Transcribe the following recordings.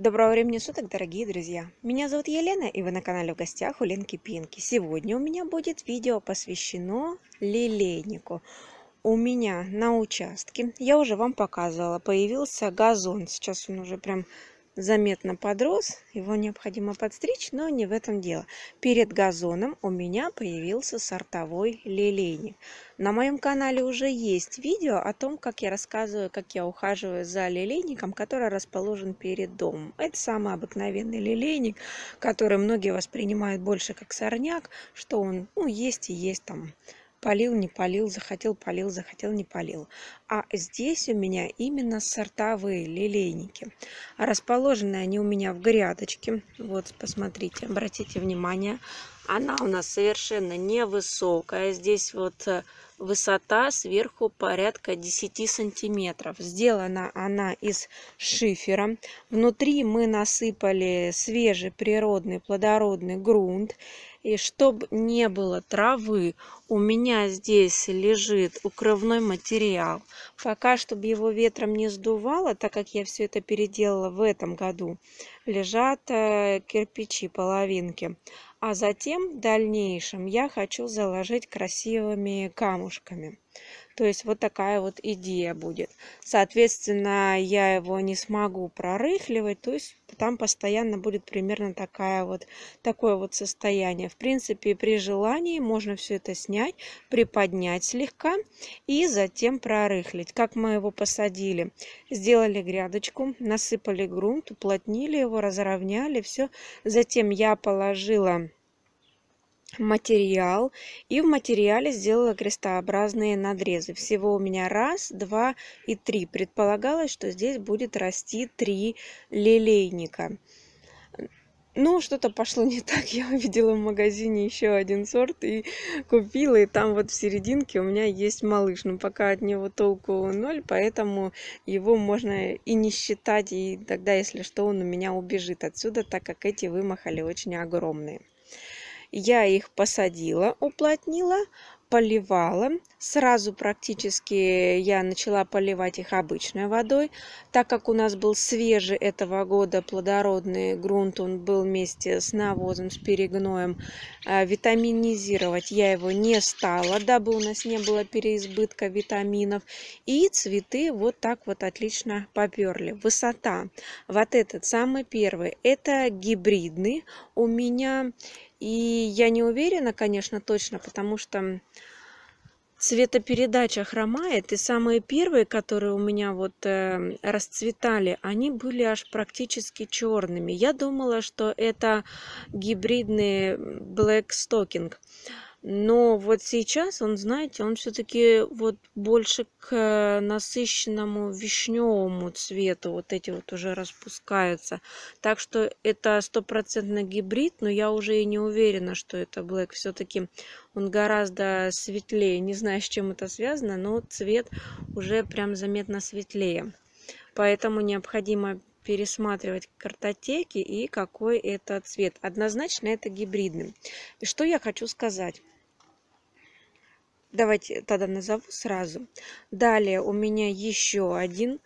Доброго времени суток, дорогие друзья! Меня зовут Елена, и вы на канале в гостях у Ленки Пинки. Сегодня у меня будет видео посвящено лилейнику. У меня на участке, я уже вам показывала, появился газон. Сейчас он уже прям заметно подрос, его необходимо подстричь, но не в этом дело. Перед газоном у меня появился сортовой лилейник. На моем канале уже есть видео о том, как я рассказываю, как я ухаживаю за лилейником, который расположен перед домом. Это самый обыкновенный лилейник, который многие воспринимают больше как сорняк, что он ну, есть и есть там Полил, не полил, захотел, полил, захотел, не полил. А здесь у меня именно сортовые лилейники. расположены они у меня в грядочке. Вот, посмотрите, обратите внимание. Она у нас совершенно невысокая. Здесь вот э, высота сверху порядка 10 сантиметров. Сделана она из шифера. Внутри мы насыпали свежий природный плодородный грунт. И чтобы не было травы, у меня здесь лежит укрывной материал. Пока, чтобы его ветром не сдувало, так как я все это переделала в этом году, лежат э, кирпичи, половинки а затем в дальнейшем я хочу заложить красивыми камушками то есть вот такая вот идея будет. Соответственно, я его не смогу прорыхливать, то есть там постоянно будет примерно такая вот, такое вот состояние. В принципе, при желании можно все это снять, приподнять слегка и затем прорыхлить. Как мы его посадили? Сделали грядочку, насыпали грунт, уплотнили его, разровняли все. Затем я положила материал и в материале сделала крестообразные надрезы. Всего у меня раз, два и три. Предполагалось, что здесь будет расти три лилейника. Ну, что-то пошло не так. Я увидела в магазине еще один сорт и купила. И там вот в серединке у меня есть малыш. Но пока от него толку ноль, поэтому его можно и не считать. И тогда, если что, он у меня убежит отсюда, так как эти вымахали очень огромные. Я их посадила, уплотнила, поливала. Сразу практически я начала поливать их обычной водой, так как у нас был свежий этого года плодородный грунт, он был вместе с навозом, с перегноем. А, витаминизировать я его не стала, дабы у нас не было переизбытка витаминов. И цветы вот так вот отлично поперли. Высота. Вот этот самый первый. Это гибридный. У меня и я не уверена, конечно, точно, потому что цветопередача хромает, и самые первые, которые у меня вот э, расцветали, они были аж практически черными. Я думала, что это гибридный Black Stocking. Но вот сейчас он, знаете, он все-таки вот больше к насыщенному вишневому цвету. Вот эти вот уже распускаются. Так что это стопроцентно гибрид, но я уже и не уверена, что это Black. Все-таки он гораздо светлее. Не знаю, с чем это связано, но цвет уже прям заметно светлее. Поэтому необходимо пересматривать картотеки и какой это цвет. Однозначно это гибридный. И что я хочу сказать? Давайте тогда назову сразу. Далее у меня еще один.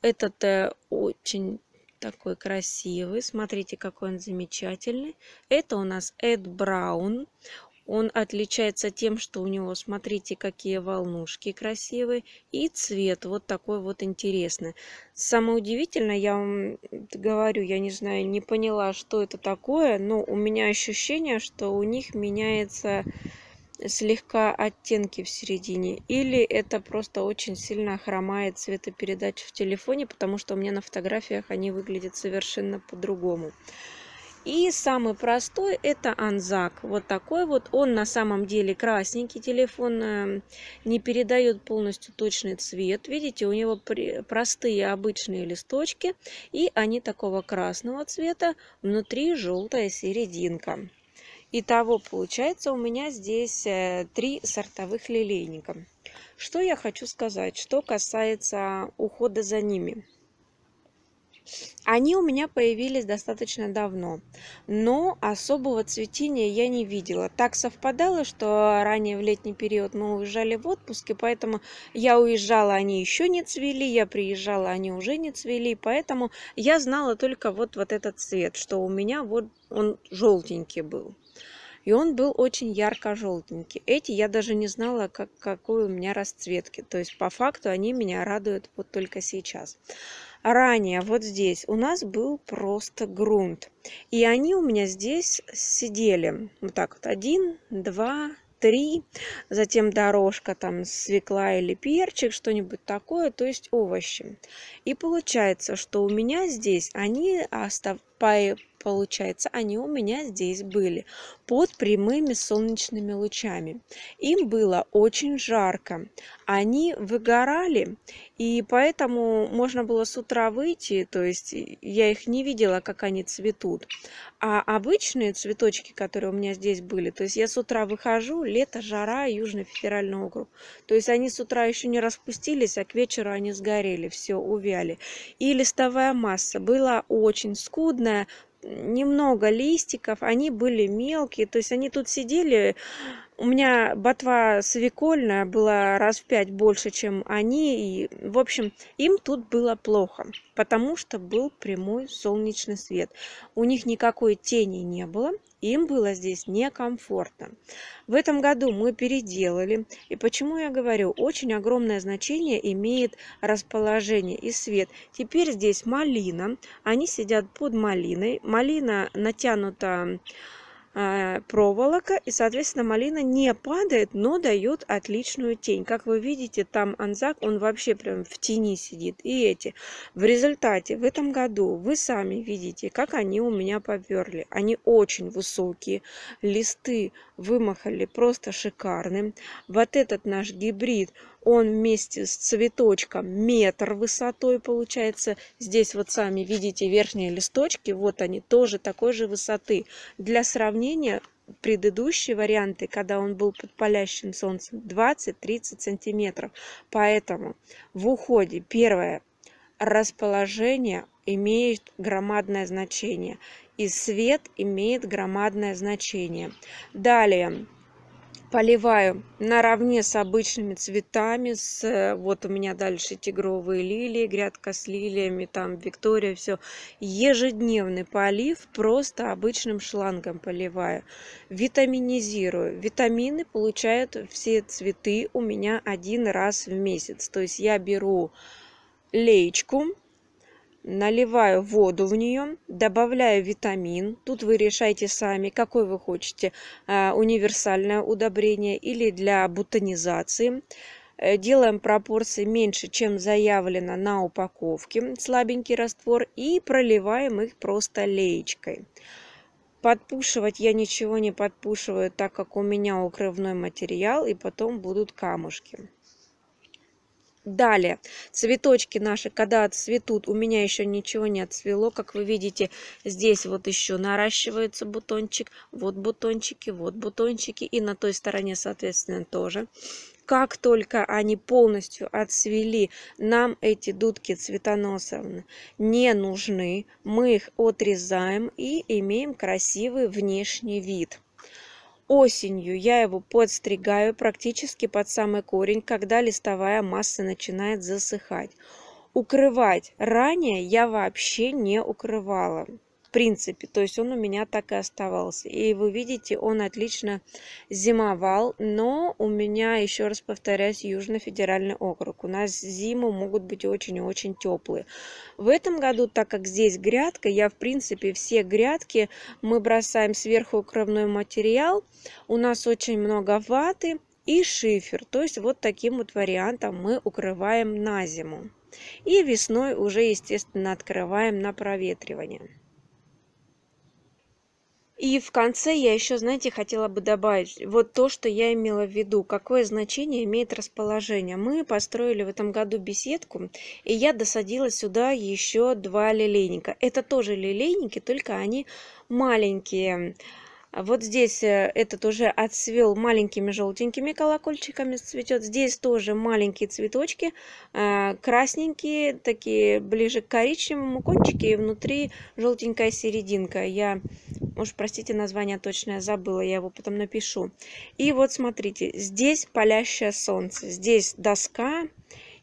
Этот э, очень такой красивый. Смотрите, какой он замечательный. Это у нас Эд Браун. Он отличается тем, что у него, смотрите, какие волнушки красивые. И цвет вот такой вот интересный. Самое удивительное, я вам говорю, я не знаю, не поняла, что это такое. Но у меня ощущение, что у них меняется слегка оттенки в середине. Или это просто очень сильно хромает цветопередача в телефоне, потому что у меня на фотографиях они выглядят совершенно по-другому. И самый простой это Анзак. Вот такой вот. Он на самом деле красненький. Телефон эм, не передает полностью точный цвет. Видите, у него простые обычные листочки. И они такого красного цвета. Внутри желтая серединка. Итого получается у меня здесь э, три сортовых лилейника. Что я хочу сказать, что касается ухода за ними. Они у меня появились достаточно давно, но особого цветения я не видела. Так совпадало, что ранее в летний период мы уезжали в отпуск, и поэтому я уезжала, они еще не цвели, я приезжала, они уже не цвели, поэтому я знала только вот, вот этот цвет, что у меня вот он желтенький был. И он был очень ярко-желтенький. Эти я даже не знала, как, какой у меня расцветки. То есть по факту они меня радуют вот только сейчас ранее вот здесь у нас был просто грунт. И они у меня здесь сидели. Вот так вот. Один, два, три. Затем дорожка, там свекла или перчик, что-нибудь такое. То есть овощи. И получается, что у меня здесь они остав получается, они у меня здесь были под прямыми солнечными лучами. Им было очень жарко. Они выгорали, и поэтому можно было с утра выйти, то есть я их не видела, как они цветут. А обычные цветочки, которые у меня здесь были, то есть я с утра выхожу, лето, жара, Южный федеральный округ. То есть они с утра еще не распустились, а к вечеру они сгорели, все, увяли. И листовая масса была очень скудна, крупная, немного листиков, они были мелкие, то есть они тут сидели у меня ботва свекольная была раз в пять больше, чем они. И, в общем, им тут было плохо, потому что был прямой солнечный свет. У них никакой тени не было, им было здесь некомфортно. В этом году мы переделали. И почему я говорю, очень огромное значение имеет расположение и свет. Теперь здесь малина. Они сидят под малиной. Малина натянута Э, проволока, и, соответственно, малина не падает, но дает отличную тень. Как вы видите, там анзак, он вообще прям в тени сидит. И эти. В результате в этом году вы сами видите, как они у меня поперли. Они очень высокие, листы вымахали просто шикарным. Вот этот наш гибрид, он вместе с цветочком метр высотой получается. Здесь вот сами видите верхние листочки, вот они тоже такой же высоты. Для сравнения предыдущие варианты, когда он был под палящим солнцем, 20-30 сантиметров. Поэтому в уходе первое расположение имеет громадное значение и свет имеет громадное значение. Далее поливаю наравне с обычными цветами, с, э, вот у меня дальше тигровые лилии, грядка с лилиями, там Виктория, все. Ежедневный полив просто обычным шлангом поливаю. Витаминизирую. Витамины получают все цветы у меня один раз в месяц. То есть я беру леечку, наливаю воду в нее, добавляю витамин. Тут вы решаете сами, какой вы хотите, э, универсальное удобрение или для бутонизации. Э, делаем пропорции меньше, чем заявлено на упаковке, слабенький раствор, и проливаем их просто леечкой. Подпушивать я ничего не подпушиваю, так как у меня укрывной материал, и потом будут камушки. Далее, цветочки наши, когда отцветут, у меня еще ничего не отцвело, как вы видите, здесь вот еще наращивается бутончик, вот бутончики, вот бутончики, и на той стороне, соответственно, тоже. Как только они полностью отцвели, нам эти дудки цветоносовны не нужны, мы их отрезаем и имеем красивый внешний вид. Осенью я его подстригаю практически под самый корень, когда листовая масса начинает засыхать. Укрывать ранее я вообще не укрывала в принципе. То есть он у меня так и оставался. И вы видите, он отлично зимовал, но у меня, еще раз повторяюсь, южно федеральный округ. У нас зимы могут быть очень очень теплые. В этом году, так как здесь грядка, я в принципе все грядки мы бросаем сверху кровной материал. У нас очень много ваты и шифер. То есть вот таким вот вариантом мы укрываем на зиму. И весной уже, естественно, открываем на проветривание. И в конце я еще, знаете, хотела бы добавить вот то, что я имела в виду, какое значение имеет расположение. Мы построили в этом году беседку, и я досадила сюда еще два лилейника. Это тоже лилейники, только они маленькие. А вот здесь э, этот уже отцвел маленькими желтенькими колокольчиками цветет. Здесь тоже маленькие цветочки, а, красненькие, такие ближе к коричневому кончики. И внутри желтенькая серединка. Я, уж простите, название точное забыла, я его потом напишу. И вот смотрите, здесь палящее солнце, здесь доска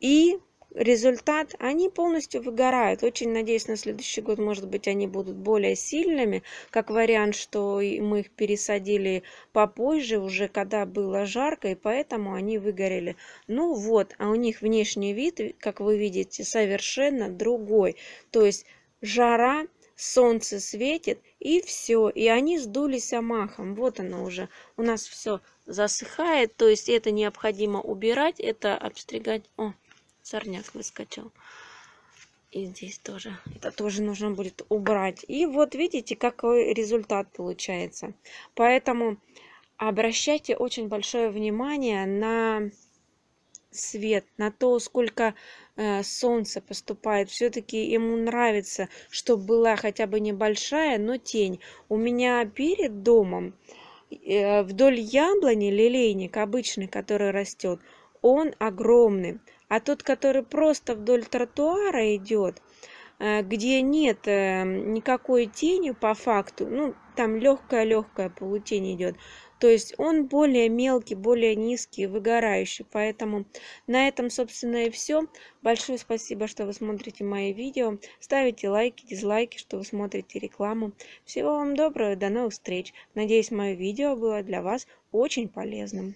и результат, они полностью выгорают. Очень надеюсь, на следующий год, может быть, они будут более сильными, как вариант, что мы их пересадили попозже, уже когда было жарко, и поэтому они выгорели. Ну вот, а у них внешний вид, как вы видите, совершенно другой. То есть жара, солнце светит, и все. И они сдулись амахом. Вот оно уже. У нас все засыхает, то есть это необходимо убирать, это обстригать. О, сорняк выскочил. И здесь тоже. Это тоже нужно будет убрать. И вот видите, какой результат получается. Поэтому обращайте очень большое внимание на свет, на то, сколько э, солнца поступает. Все-таки ему нравится, чтобы была хотя бы небольшая, но тень. У меня перед домом э, вдоль яблони лилейник обычный, который растет, он огромный. А тот, который просто вдоль тротуара идет, э, где нет э, никакой тени по факту, ну, там легкая-легкая полутень идет, то есть он более мелкий, более низкий, выгорающий. Поэтому на этом, собственно, и все. Большое спасибо, что вы смотрите мои видео. Ставите лайки, дизлайки, что вы смотрите рекламу. Всего вам доброго, до новых встреч. Надеюсь, мое видео было для вас очень полезным.